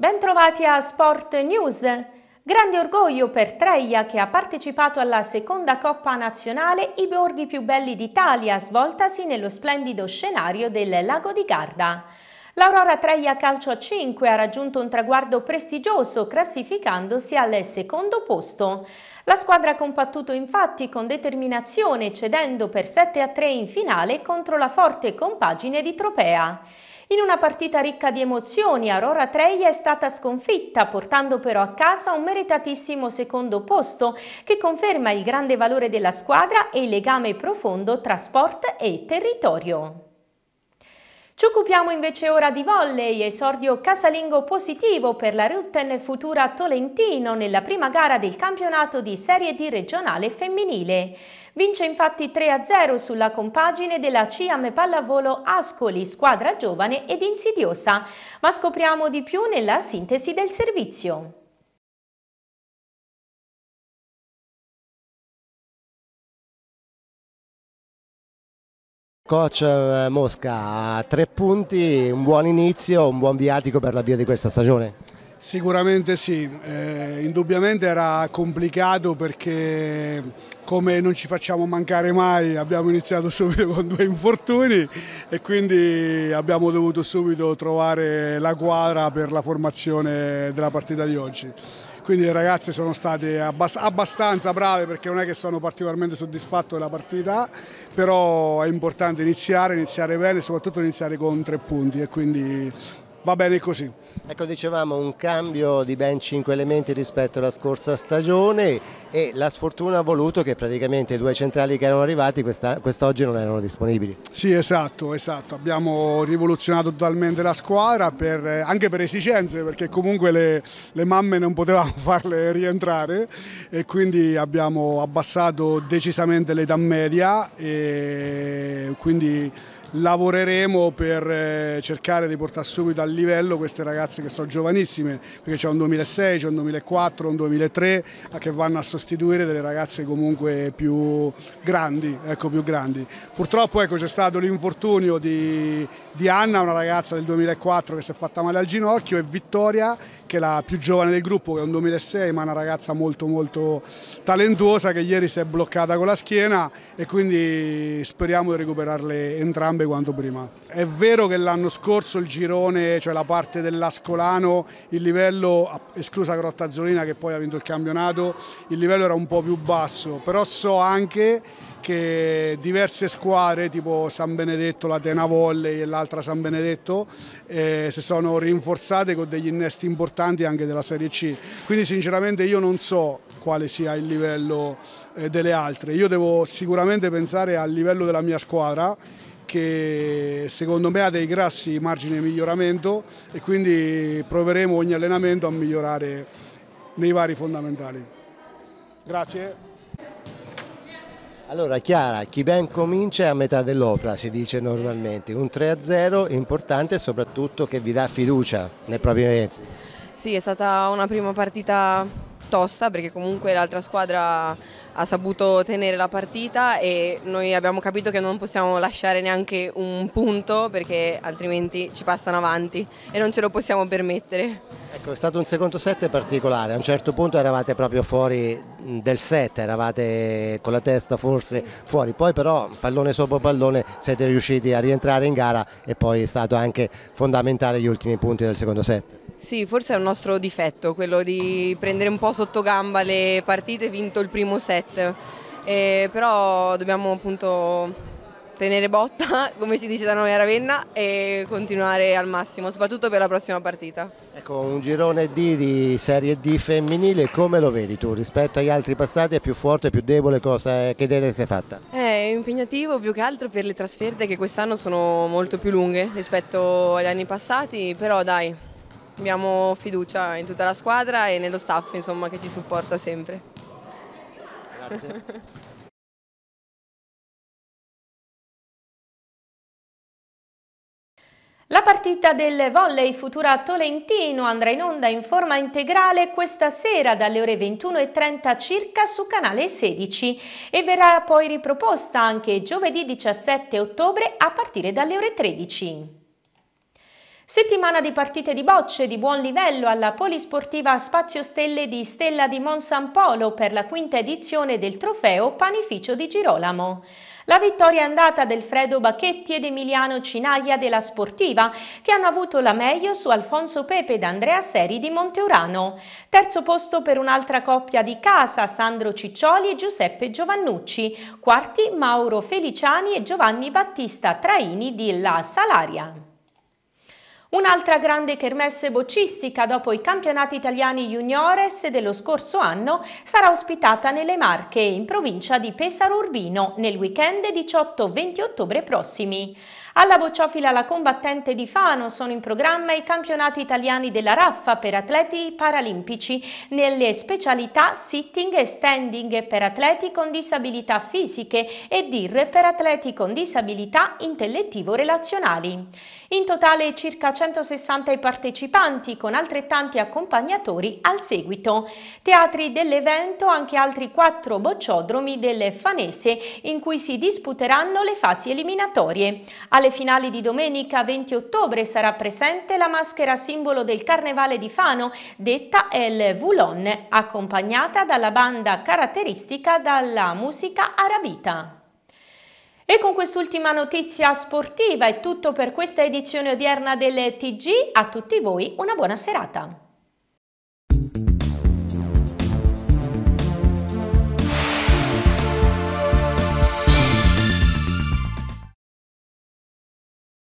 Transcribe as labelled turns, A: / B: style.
A: Bentrovati a Sport News. Grande orgoglio per Treia che ha partecipato alla seconda Coppa Nazionale I Borghi più belli d'Italia svoltasi nello splendido scenario del Lago di Garda. L'Aurora Treia Calcio a 5 ha raggiunto un traguardo prestigioso classificandosi al secondo posto. La squadra ha combattuto infatti con determinazione cedendo per 7 3 in finale contro la forte compagine di Tropea. In una partita ricca di emozioni, Aurora Treia è stata sconfitta, portando però a casa un meritatissimo secondo posto, che conferma il grande valore della squadra e il legame profondo tra sport e territorio. Ci occupiamo invece ora di volley, esordio casalingo positivo per la Rutten Futura Tolentino nella prima gara del campionato di Serie D regionale femminile. Vince infatti 3-0 sulla compagine della Ciam Pallavolo Ascoli, squadra giovane ed insidiosa, ma scopriamo di più nella sintesi del servizio.
B: Coach eh, Mosca, a tre punti, un buon
C: inizio, un buon viatico per l'avvio di questa stagione?
B: Sicuramente sì, eh, indubbiamente era complicato perché come non ci facciamo mancare mai abbiamo iniziato subito con due infortuni e quindi abbiamo dovuto subito trovare la quadra per la formazione della partita di oggi quindi le ragazze sono state abbastanza brave perché non è che sono particolarmente soddisfatto della partita, però è importante iniziare, iniziare bene soprattutto iniziare con tre punti e quindi va bene così. Ecco dicevamo un
C: cambio di ben
B: 5 elementi rispetto alla
C: scorsa stagione e la sfortuna ha voluto che praticamente i due centrali che erano arrivati quest'oggi non erano disponibili.
B: Sì esatto, esatto, abbiamo rivoluzionato totalmente la squadra per, eh, anche per esigenze perché comunque le, le mamme non potevamo farle rientrare e quindi abbiamo abbassato decisamente l'età media e quindi lavoreremo per eh, cercare di portare subito al livello queste ragazze che sono giovanissime, perché c'è un 2006, c'è un 2004, un 2003 che vanno a sostituire delle ragazze comunque più grandi. Ecco, più grandi. Purtroppo ecco, c'è stato l'infortunio di, di Anna, una ragazza del 2004 che si è fatta male al ginocchio e Vittoria che è la più giovane del gruppo, che è un 2006, ma una ragazza molto molto talentuosa che ieri si è bloccata con la schiena e quindi speriamo di recuperarle entrambe gambe quanto prima. È vero che l'anno scorso il girone, cioè la parte dell'Ascolano, il livello, esclusa Grotta Azzolina che poi ha vinto il campionato, il livello era un po' più basso, però so anche che diverse squadre tipo San Benedetto, la Tena Volley e l'altra San Benedetto eh, si sono rinforzate con degli innesti importanti anche della Serie C. Quindi sinceramente io non so quale sia il livello eh, delle altre, io devo sicuramente pensare al livello della mia squadra che secondo me ha dei grassi margini di miglioramento e quindi proveremo ogni allenamento a migliorare nei vari fondamentali. Grazie.
C: Allora Chiara, chi ben comincia è a metà dell'opera, si dice normalmente, un 3-0 importante soprattutto che vi dà fiducia nei propri mezzi.
D: Sì, è stata una prima partita tosta perché comunque l'altra squadra ha saputo tenere la partita e noi abbiamo capito che non possiamo lasciare neanche un punto perché altrimenti ci passano avanti e non ce lo possiamo permettere.
C: Ecco, è stato un secondo set particolare, a un certo punto eravate proprio fuori del set, eravate con la testa forse fuori, poi però pallone sopra pallone siete riusciti a rientrare in gara e poi è stato anche fondamentale gli ultimi punti del secondo set.
D: Sì, forse è un nostro difetto quello di prendere un po' sotto gamba le partite, vinto il primo set fatte, eh, però dobbiamo appunto tenere botta, come si dice da noi a Ravenna, e continuare al massimo, soprattutto per la prossima partita.
C: Ecco, un girone D di Serie D femminile, come lo vedi tu? Rispetto agli altri passati è più forte, più debole, cosa, che deve essere fatta?
D: Eh, è impegnativo più che altro per le trasferte che quest'anno sono molto più lunghe rispetto agli anni passati, però dai, abbiamo fiducia in tutta la squadra e nello staff insomma, che ci
A: supporta sempre. Grazie. La partita del volley Futura Tolentino andrà in onda in forma integrale questa sera dalle ore 21.30 circa su canale 16 e verrà poi riproposta anche giovedì 17 ottobre a partire dalle ore 13. Settimana di partite di bocce di buon livello alla Polisportiva Spazio Stelle di Stella di Monsampolo per la quinta edizione del trofeo Panificio di Girolamo. La vittoria è andata del Fredo Bacchetti ed Emiliano Cinaglia della Sportiva, che hanno avuto la meglio su Alfonso Pepe ed Andrea Seri di Monteurano. Terzo posto per un'altra coppia di casa, Sandro Ciccioli e Giuseppe Giovannucci. Quarti, Mauro Feliciani e Giovanni Battista Traini di La Salaria. Un'altra grande kermesse boccistica dopo i campionati italiani juniores dello scorso anno sarà ospitata nelle Marche, in provincia di Pesaro Urbino, nel weekend 18-20 ottobre prossimi. Alla bocciofila La Combattente di Fano sono in programma i campionati italiani della raffa per atleti paralimpici nelle specialità sitting e standing per atleti con disabilità fisiche e DIR per atleti con disabilità intellettivo-relazionali. In totale circa 160 i partecipanti con altrettanti accompagnatori al seguito. Teatri dell'evento anche altri quattro bocciodromi del Fanese in cui si disputeranno le fasi eliminatorie. Alle finali di domenica 20 ottobre sarà presente la maschera simbolo del Carnevale di Fano, detta El Voulon, accompagnata dalla banda caratteristica dalla musica arabita. E con quest'ultima notizia sportiva è tutto per questa edizione odierna del TG. A tutti voi una buona serata.